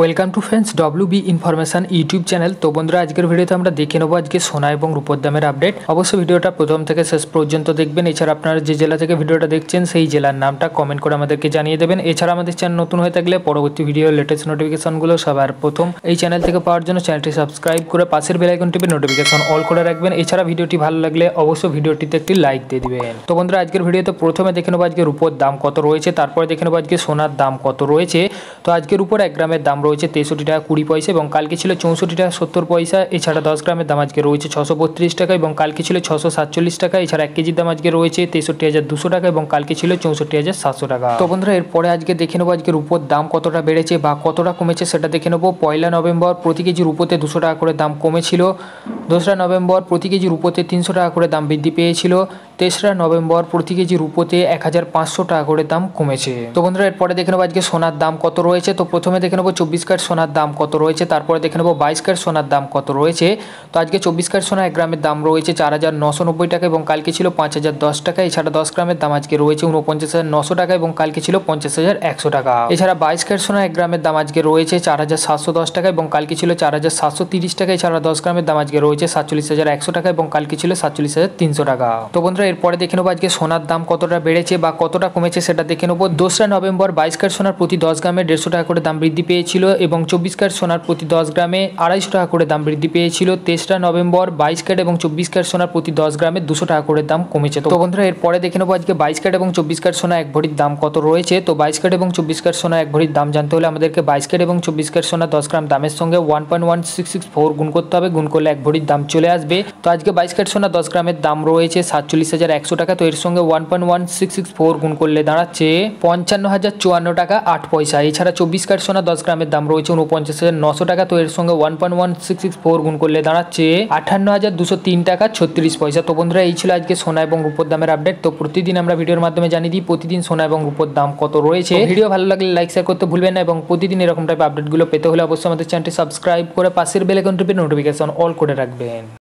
Welcome to friends W B information YouTube channel তো বন্ধুরা আজকের ভিডিওতে আমরা দেখে নেবো আজকে সোনা এবং রূপোর দামের আপডেট অবশ্যই ভিডিওটা প্রথম থেকে শেষ পর্যন্ত দেখবেন এছাড়া আপনারা যে জেলা থেকে ভিডিওটা দেখছেন সেই জেলার নামটা কমেন্ট করে আমাদেরকে জানিয়ে দেবেন এছাড়া আমাদের চ্যানেল নতুন হয়ে থাকলে পরবর্তী ভিডিও লেটেস্ট নোটিফিকেশনগুলো সবার প্রথম এই চ্যানেল থেকে পাওয়ার জন্য চ্যানেলটি সাবস্ক্রাইব করে পাশের বেলাইকন টিপে নোটিফিকেশন অল করে রাখবেন এছাড়া ভিডিওটি ভালো লাগলে অবশ্যই ভিডিওটিতে একটি লাইক দিয়ে দিবেন তো বন্ধুরা আজকের ভিডিওতে প্রথমে দেখে নেবো আজকে রূপোর দাম কত রয়েছে তারপরে দেখে নেবো আজকে সোনার দাম কত রয়েছে তো আজকে রূপোর এক গ্রামের দাম রয়েছে তেষট্টি টাকা কুড়ি পয়সা এবং কালকে ছিল চৌষট্টি টাকা সত্তর পয়সা এছাড়া দশ গ্রামের দাম আজকে রয়েছে ছশো বত্রিশ টাকা এবং কালকে ছিল ছশো সাতচল্লিশ টাকা এছাড়া এক কেজির দাম আজকে রয়েছে তেষট্টি হাজার দুশো টাকা এবং কালকে ছিল চৌষট্টি হাজার সাতশো টাকা তো বন্ধুরা এরপরে আজকে দেখে নেবো আজকে রূপোর দাম কতটা বেড়েছে বা কতটা কমেছে সেটা দেখে নেবো পয়লা নভেম্বর প্রতি কেজি রূপোতে দুশো টাকা করে দাম কমেছিল দোসরা নভেম্বর প্রতি কেজি রূপোতে তিনশো টাকা করে দাম বৃদ্ধি পেয়েছিল তেসরা নভেম্বর প্রতি কেজি রূপোতে এক হাজার পাঁচশো টাকা করে দাম কমেছে তো বন্ধুরা এরপরে দেখে নেবো আজকে সোনার দাম কত রয়েছে তো প্রথমে দেখে নেবো চব্বিশ কার সোনার দাম কত রয়েছে তারপরে দেখে নেবো বাইশ কার সোনার দাম কত রয়েছে তো আজকে চব্বিশ কার সোনা এক গ্রামের দাম রয়েছে চার হাজার নশো নব্বই টাকা এবং কালকে ছিল পাঁচ হাজার দশ টাকা এছাড়া দশ গ্রামের দাম আজকে রয়েছে উনপঞ্চাশ হাজার নশো টাকা এবং কালকে ছিল পঞ্চাশ হাজার একশো টাকা এছাড়া বাইশ কার সোনা এক গ্রামের দাম আজকে রয়েছে চার হাজার সাতশো দশ টাকা এবং কালকে ছিল চার হাজার সাতশো তিরিশ টাকা এছাড়া দশ গ্রামের দাম আজকে রয়েছে রয়েছে সাতচল্লিশ হাজার একশো টাকা এবং কালকে ছিল সাতচল্লিশ হাজার তিনশো টাকা তো বন্ধুরা এরপরে দেখে নেবো আজকে সোনার দাম কতটা বেড়েছে বা কতটা কমেছে সেটা দেখে নেবো দোসরা নভেম্বর বাইশ কার সোনার প্রতি দশ গ্রামে দেড়শো টাকা করে দাম বৃদ্ধি পেয়েছিল এবং চব্বিশ কার সোনার প্রতি দশ গ্রামে আড়াইশো টাকা করে দাম বৃদ্ধি পেয়েছিল তেসরা নভেম্বর বাইশ কার্ড এবং চব্বিশ কার সোনার প্রতি দশ গ্রামে দুশো টাকা করে দাম কমেছে তো বন্ধুরা এরপরে দেখে নেবো আজকে বাইশ কার্ড এবং চব্বিশ কার সোনা এক ভরির দাম কত রয়েছে তো বাইশ কার্ড এবং চব্বিশ কার সোনা এক ভরির দাম জানতে হলে আমাদেরকে বাইশ কার্ড এবং চব্বিশ কার সোনা দশ গ্রাম দামের সঙ্গে one point one six six four গুণ করতে হবে গুণ করলে এক ভরির দাম চলে আসবে তো আজকে বাইশ কার্ট সোনা দশ গ্রামের দাম রয়েছে সাতচল্লিশ হাজার একশো টাকা তো এর সঙ্গে one point one six six four গুণ করলে দাঁড়াচ্ছে পঞ্চান্ন হাজার চুয়ান্ন টাকা আট পয়সা এছাড়া চব্বিশ ক্যারেট সোনা দশ গ্রামের দাম রয়েছে উনপঞ্চাশ হাজার নশো টাকা তো এর সঙ্গে one point one six six four গুণ করলে দাঁড়াচ্ছে আঠান্ন হাজার দুশো তিন টাকা ছত্রিশ পয়সা তো বন্ধুরা এই ছিল আজকে সোনা এবং রূপোর দামের আপডেট তো প্রতিদিন আমরা ভিডিওর মাধ্যমে জানিয়ে দিই প্রতিদিন সোনা এবং রূপোর দাম কত রয়েছে ভিডিও ভালো লাগলে লাইক শেয়ার করতে ভুলবেন না এবং প্রতিদিন এরকম টাইপ আপডেটগুলো পেতে হলে অবশ্যই আমাদের চ্যানেলটি সাবস্ক্রাইব করে পাশের বেলাকনটিপে নোটিফিকেশন অল করে রাখবেন been.